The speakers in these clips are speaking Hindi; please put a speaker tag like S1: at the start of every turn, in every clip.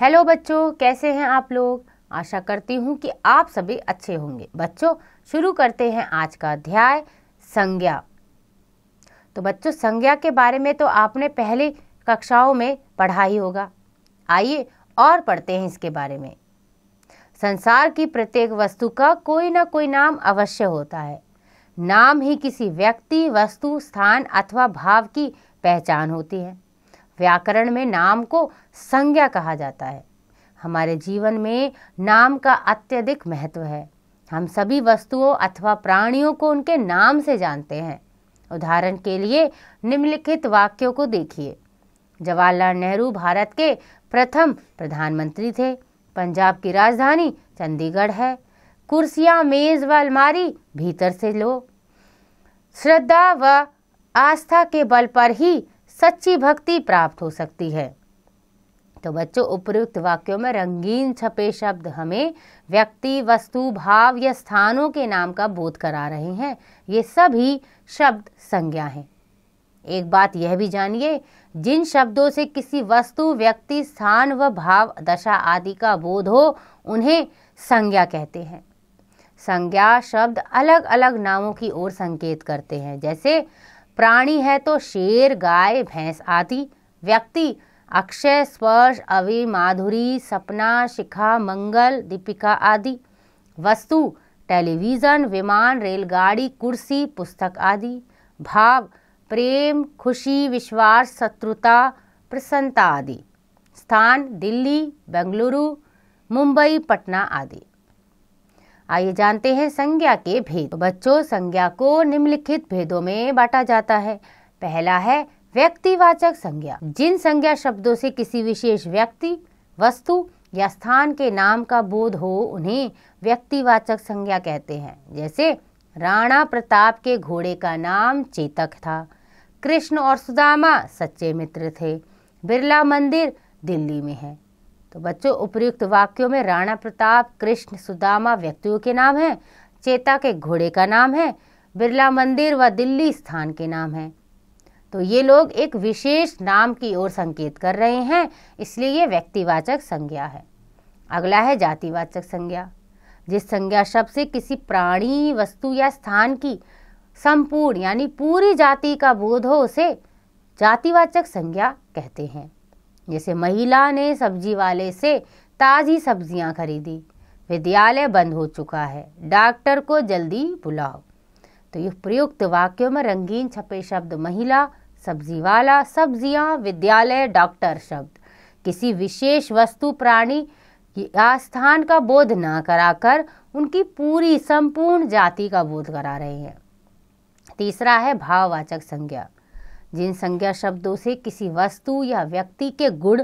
S1: हेलो बच्चों कैसे हैं आप लोग आशा करती हूँ कि आप सभी अच्छे होंगे बच्चों शुरू करते हैं आज का अध्याय संज्ञा तो बच्चों संज्ञा के बारे में तो आपने पहले कक्षाओं में पढ़ा ही होगा आइए और पढ़ते हैं इसके बारे में संसार की प्रत्येक वस्तु का कोई ना कोई नाम अवश्य होता है नाम ही किसी व्यक्ति वस्तु स्थान अथवा भाव की पहचान होती है व्याकरण में नाम को संज्ञा कहा जाता है हमारे जीवन में नाम का अत्यधिक महत्व है हम सभी वस्तुओं अथवा प्राणियों को उनके नाम से जानते हैं उदाहरण के लिए निम्नलिखित वाक्यों को देखिए जवाहरलाल नेहरू भारत के प्रथम प्रधानमंत्री थे पंजाब की राजधानी चंडीगढ़ है कुर्सियां मेज व अलमारी भीतर से लो श्रद्धा व आस्था के बल पर ही सच्ची भक्ति प्राप्त हो सकती है तो बच्चों उपयुक्त वाक्यों में रंगीन छपे शब्द हमें व्यक्ति वस्तु भाव या स्थानों के नाम का बोध करा रहे हैं ये सभी शब्द संज्ञा हैं एक बात यह भी जानिए जिन शब्दों से किसी वस्तु व्यक्ति स्थान व भाव दशा आदि का बोध हो उन्हें संज्ञा कहते हैं संज्ञा शब्द अलग अलग नामों की ओर संकेत करते हैं जैसे प्राणी है तो शेर गाय भैंस आदि व्यक्ति अक्षय स्पर्श अवि माधुरी सपना शिखा मंगल दीपिका आदि वस्तु टेलीविज़न विमान रेलगाड़ी कुर्सी पुस्तक आदि भाव प्रेम खुशी विश्वास शत्रुता प्रसन्नता आदि स्थान दिल्ली बेंगलुरु मुंबई पटना आदि आइए जानते हैं संज्ञा के भेद तो बच्चों संज्ञा को निम्नलिखित भेदों में बांटा जाता है पहला है व्यक्तिवाचक संज्ञा जिन संज्ञा शब्दों से किसी विशेष व्यक्ति वस्तु या स्थान के नाम का बोध हो उन्हें व्यक्तिवाचक संज्ञा कहते हैं जैसे राणा प्रताप के घोड़े का नाम चेतक था कृष्ण और सुदामा सच्चे मित्र थे बिरला मंदिर दिल्ली में है तो बच्चों उपयुक्त वाक्यों में राणा प्रताप कृष्ण सुदामा व्यक्तियों के नाम हैं चेता के घोड़े का नाम है बिरला मंदिर व दिल्ली स्थान के नाम हैं तो ये लोग एक विशेष नाम की ओर संकेत कर रहे हैं इसलिए ये व्यक्तिवाचक संज्ञा है अगला है जातिवाचक संज्ञा जिस संज्ञा शब्द से किसी प्राणी वस्तु या स्थान की संपूर्ण यानी पूरी जाति का बोध हो उसे जातिवाचक संज्ञा कहते हैं जैसे महिला ने सब्जी वाले से ताज़ी सब्जियां खरीदी विद्यालय बंद हो चुका है डॉक्टर को जल्दी बुलाओ तो ये प्रयुक्त वाक्यों में रंगीन छपे शब्द महिला सब्जी वाला सब्जियाँ विद्यालय डॉक्टर शब्द किसी विशेष वस्तु प्राणी या स्थान का बोध ना कराकर उनकी पूरी संपूर्ण जाति का बोध करा रहे हैं तीसरा है भाववाचक संज्ञा जिन संज्ञा शब्दों से किसी वस्तु या व्यक्ति के गुण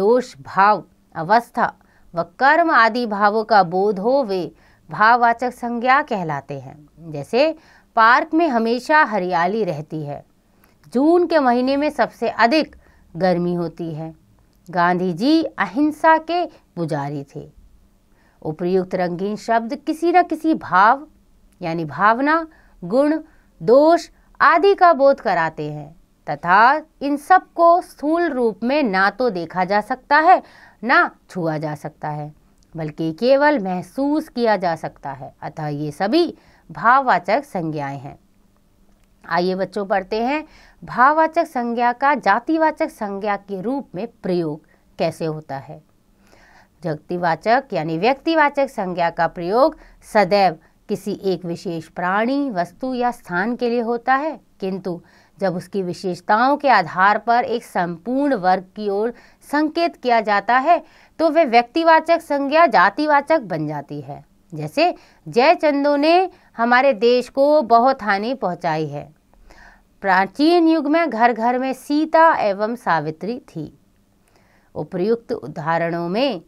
S1: दोष भाव अवस्था व कर्म आदि भावों का बोध हो वे भाववाचक संज्ञा कहलाते हैं जैसे पार्क में हमेशा हरियाली रहती है जून के महीने में सबसे अधिक गर्मी होती है गांधी जी अहिंसा के पुजारी थे उपयुक्त रंगीन शब्द किसी न किसी भाव यानी भावना गुण दोष आदि का बोध कराते हैं तथा इन सब को स्थूल रूप में ना तो देखा जा सकता है ना छुआ जा सकता है बल्कि केवल महसूस किया जा सकता है अतः ये सभी भाववाचक संज्ञाएं हैं आइए बच्चों पढ़ते हैं भाववाचक संज्ञा का जातिवाचक संज्ञा के रूप में प्रयोग कैसे होता है जगतिवाचक यानी व्यक्तिवाचक संज्ञा का प्रयोग सदैव किसी एक विशेष प्राणी वस्तु या स्थान के लिए होता है किंतु जब उसकी विशेषताओं के आधार पर एक संपूर्ण वर्ग की ओर संकेत किया जाता है तो वह व्यक्तिवाचक संज्ञा जातिवाचक बन जाती है जैसे जयचंदो ने हमारे देश को बहुत हानि पहुंचाई है प्राचीन युग में घर घर में सीता एवं सावित्री थी उपयुक्त उदाहरणों में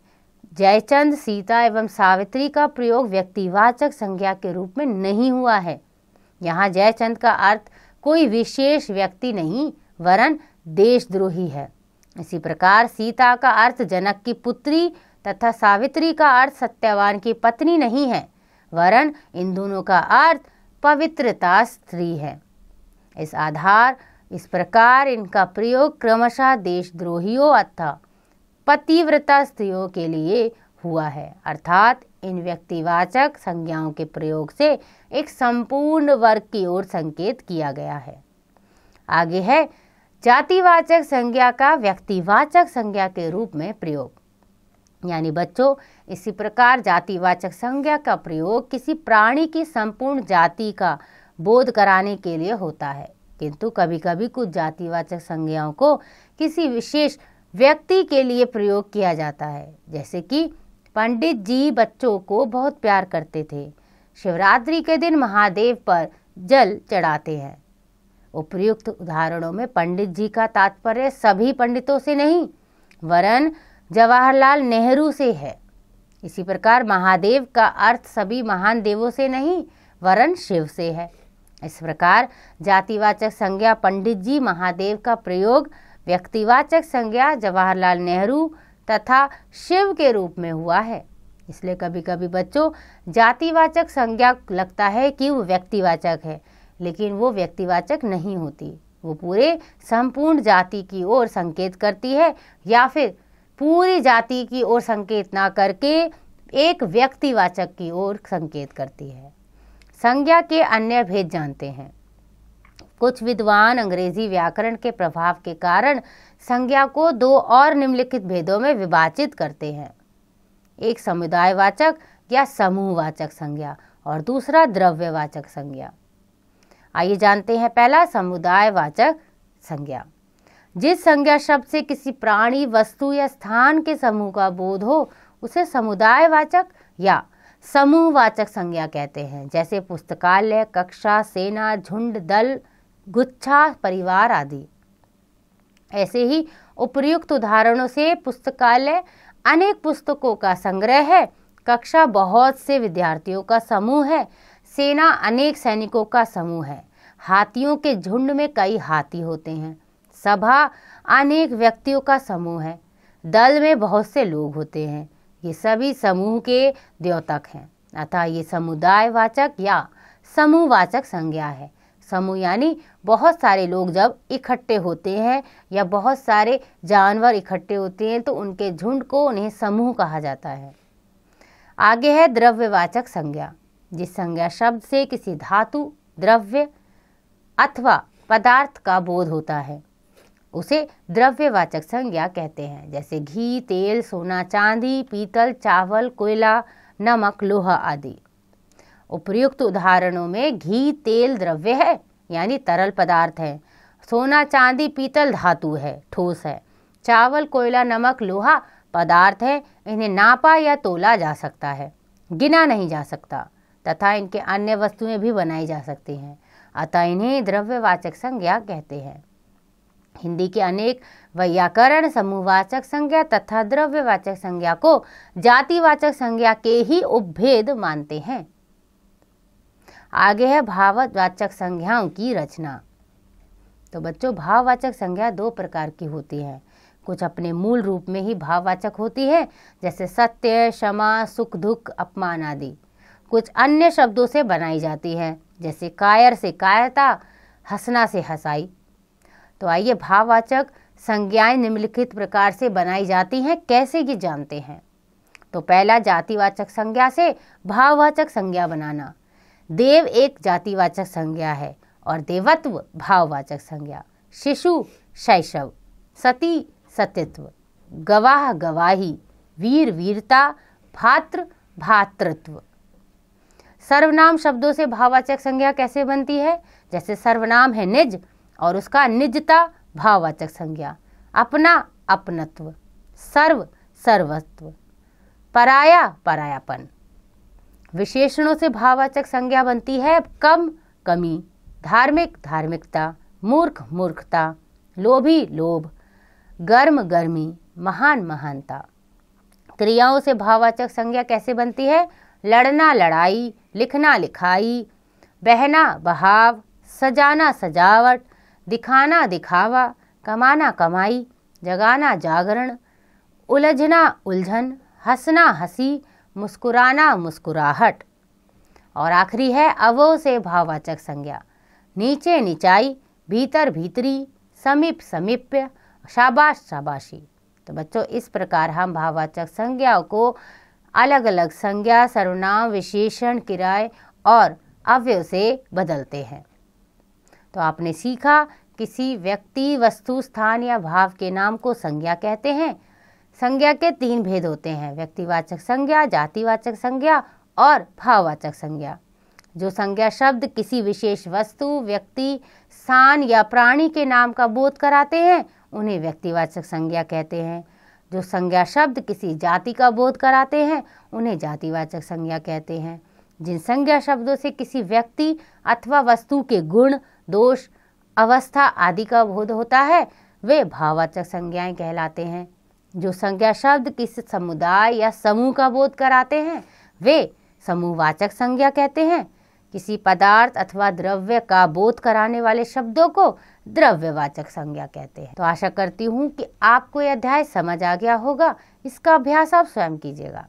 S1: जयचंद सीता एवं सावित्री का प्रयोग व्यक्तिवाचक संज्ञा के रूप में नहीं हुआ है यहाँ जयचंद का अर्थ कोई विशेष व्यक्ति नहीं वरन देशद्रोही है इसी प्रकार सीता का अर्थ जनक की पुत्री तथा सावित्री का अर्थ सत्यवान की पत्नी नहीं है वरन इन दोनों का अर्थ पवित्रता स्त्री है इस आधार इस प्रकार इनका प्रयोग क्रमशः देशद्रोहियों अथवा पतिव्रता स्त्रियों के लिए हुआ है अर्थात इन व्यक्तिवाचक संज्ञाओं के प्रयोग से एक संपूर्ण वर्ग की ओर संकेत किया गया है आगे है जातिवाचक संज्ञा का व्यक्तिवाचक संज्ञा के रूप में प्रयोग यानी बच्चों इसी प्रकार जातिवाचक संज्ञा का प्रयोग किसी प्राणी की संपूर्ण जाति का बोध कराने के लिए होता है किंतु कभी कभी कुछ जातिवाचक संज्ञाओं को किसी विशेष व्यक्ति के लिए प्रयोग किया जाता है जैसे कि पंडित जी बच्चों को बहुत प्यार करते थे शिवरात्रि के दिन महादेव पर जल चढ़ाते हैं उपयुक्त उदाहरणों में पंडित जी का तात्पर्य सभी पंडितों से नहीं वरन जवाहरलाल नेहरू से है इसी प्रकार महादेव का अर्थ सभी महान देवों से नहीं वरन शिव से है इस प्रकार जातिवाचक संज्ञा पंडित जी महादेव का प्रयोग व्यक्तिवाचक संज्ञा जवाहरलाल नेहरू तथा शिव के रूप में हुआ है इसलिए कभी कभी बच्चों जातिवाचक संज्ञा लगता है कि वो व्यक्तिवाचक है लेकिन वो व्यक्तिवाचक नहीं होती वो पूरे संपूर्ण जाति की ओर संकेत करती है या फिर पूरी जाति की ओर संकेत ना करके एक व्यक्तिवाचक की ओर संकेत करती है संज्ञा के अन्य भेद जानते हैं कुछ विद्वान अंग्रेजी व्याकरण के प्रभाव के कारण संज्ञा को दो और निम्नलिखित भेदों में विभाजित करते हैं एक समुदायवाचक या समूहवाचक संज्ञा और दूसरा द्रव्यवाचक संज्ञा आइए जानते हैं पहला समुदायवाचक संज्ञा जिस संज्ञा शब्द से किसी प्राणी वस्तु या स्थान के समूह का बोध हो उसे समुदायवाचक या समूहवाचक संज्ञा कहते हैं जैसे पुस्तकालय कक्षा सेना झुंड दल गुच्छा परिवार आदि ऐसे ही उपयुक्त उदाहरणों से पुस्तकालय अनेक पुस्तकों का संग्रह है कक्षा बहुत से विद्यार्थियों का समूह है सेना अनेक सैनिकों का समूह है हाथियों के झुंड में कई हाथी होते हैं सभा अनेक व्यक्तियों का समूह है दल में बहुत से लोग होते हैं ये सभी समूह के द्योतक हैं अतः ये समुदायवाचक या समूहवाचक संज्ञा है समूह यानी बहुत सारे लोग जब इकट्ठे होते हैं या बहुत सारे जानवर इकट्ठे होते हैं तो उनके झुंड को उन्हें समूह कहा जाता है आगे है द्रव्यवाचक संज्ञा जिस संज्ञा शब्द से किसी धातु द्रव्य अथवा पदार्थ का बोध होता है उसे द्रव्यवाचक संज्ञा कहते हैं जैसे घी तेल सोना चांदी पीतल चावल कोयला नमक लोहा आदि उपयुक्त उदाहरणों में घी तेल द्रव्य है यानी तरल पदार्थ है सोना चांदी पीतल धातु है ठोस है चावल कोयला नमक लोहा पदार्थ है इन्हें नापा या तोला जा सकता है गिना नहीं जा सकता तथा इनके अन्य वस्तुएं भी बनाई जा सकती हैं अतः इन्हें द्रव्यवाचक संज्ञा कहते हैं हिंदी के अनेक व्याकरण समूहवाचक संज्ञा तथा द्रव्यवाचक संज्ञा को जातिवाचक संज्ञा के ही उपभेद मानते हैं आगे है भाववाचक संज्ञाओं की रचना तो बच्चों भाववाचक संज्ञा दो प्रकार की होती है कुछ अपने मूल रूप में ही भाववाचक होती है जैसे सत्य क्षमा सुख दुख अपमान आदि कुछ अन्य शब्दों से बनाई जाती है जैसे कायर से कायरता हंसना से हंसाई तो आइए भाववाचक संज्ञाएं निम्नलिखित प्रकार से बनाई जाती हैं कैसे ये जानते हैं तो पहला जातिवाचक संज्ञा से भाववाचक संज्ञा बनाना देव एक जातिवाचक संज्ञा है और देवत्व भाववाचक संज्ञा शिशु शैशव सती सतित्व गवाह गवाही वीर वीरता भात्र भातृत्व सर्वनाम शब्दों से भाववाचक संज्ञा कैसे बनती है जैसे सर्वनाम है निज और उसका निजता भाववाचक संज्ञा अपना अपनत्व सर्व सर्वत्व पराया परायापन विशेषणों से भाववाचक संज्ञा बनती है कम कमी धार्मिक धार्मिकता मूर्ख मूर्खता लोभी लोभ गर्म गर्मी महान महानता क्रियाओं से भाववाचक संज्ञा कैसे बनती है लड़ना लड़ाई लिखना लिखाई बहना बहाव सजाना सजावट दिखाना दिखावा कमाना कमाई जगाना जागरण उलझना उलझन हंसना हंसी मुस्कुराना मुस्कुराहट और आखिरी है अवो से भाववाचक संज्ञा नीचे निचाई भीतर भीतरी समीप समीप्य शाबाश शाबाशी तो बच्चों इस प्रकार हम भाववाचक संज्ञाओं को अलग अलग संज्ञा सर्वनाम विशेषण किराए और अव्यय से बदलते हैं तो आपने सीखा किसी व्यक्ति वस्तु स्थान या भाव के नाम को संज्ञा कहते हैं संज्ञा के तीन भेद होते हैं व्यक्तिवाचक संज्ञा जातिवाचक संज्ञा और भाववाचक संज्ञा जो संज्ञा शब्द किसी विशेष वस्तु व्यक्ति स्थान या प्राणी के नाम का बोध कराते हैं उन्हें व्यक्तिवाचक संज्ञा कहते हैं जो संज्ञा शब्द किसी जाति का बोध कराते हैं उन्हें जातिवाचक संज्ञा कहते हैं जिन संज्ञा शब्दों से किसी व्यक्ति अथवा वस्तु के गुण दोष अवस्था आदि का बोध होता है वे भाववाचक संज्ञाएं कहलाते हैं जो संज्ञा शब्द किस समुदाय या समूह का बोध कराते हैं वे समूहवाचक संज्ञा कहते हैं किसी पदार्थ अथवा द्रव्य का बोध कराने वाले शब्दों को द्रव्यवाचक संज्ञा कहते हैं तो आशा करती हूँ कि आपको यह अध्याय समझ आ गया होगा इसका अभ्यास आप स्वयं कीजिएगा